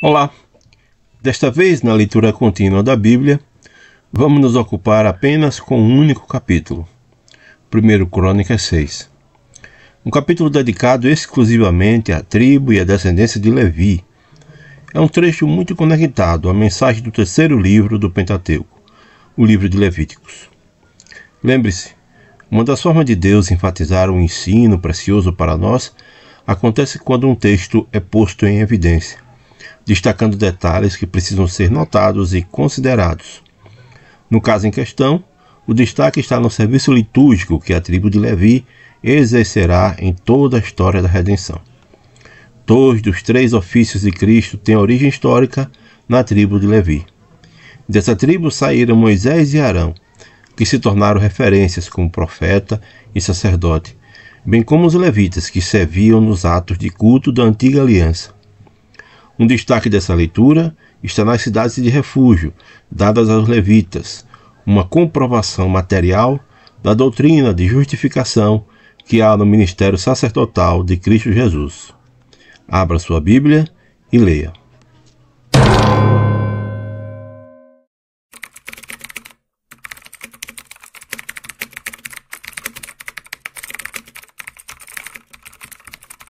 Olá! Desta vez, na leitura contínua da Bíblia, vamos nos ocupar apenas com um único capítulo, 1 Crônicas 6. Um capítulo dedicado exclusivamente à tribo e à descendência de Levi. É um trecho muito conectado à mensagem do terceiro livro do Pentateuco, o livro de Levíticos. Lembre-se, uma das formas de Deus enfatizar um ensino precioso para nós acontece quando um texto é posto em evidência destacando detalhes que precisam ser notados e considerados. No caso em questão, o destaque está no serviço litúrgico que a tribo de Levi exercerá em toda a história da redenção. Dois dos três ofícios de Cristo têm origem histórica na tribo de Levi. Dessa tribo saíram Moisés e Arão, que se tornaram referências como profeta e sacerdote, bem como os levitas que serviam nos atos de culto da antiga aliança. Um destaque dessa leitura está nas cidades de refúgio dadas aos levitas, uma comprovação material da doutrina de justificação que há no ministério sacerdotal de Cristo Jesus. Abra sua Bíblia e leia.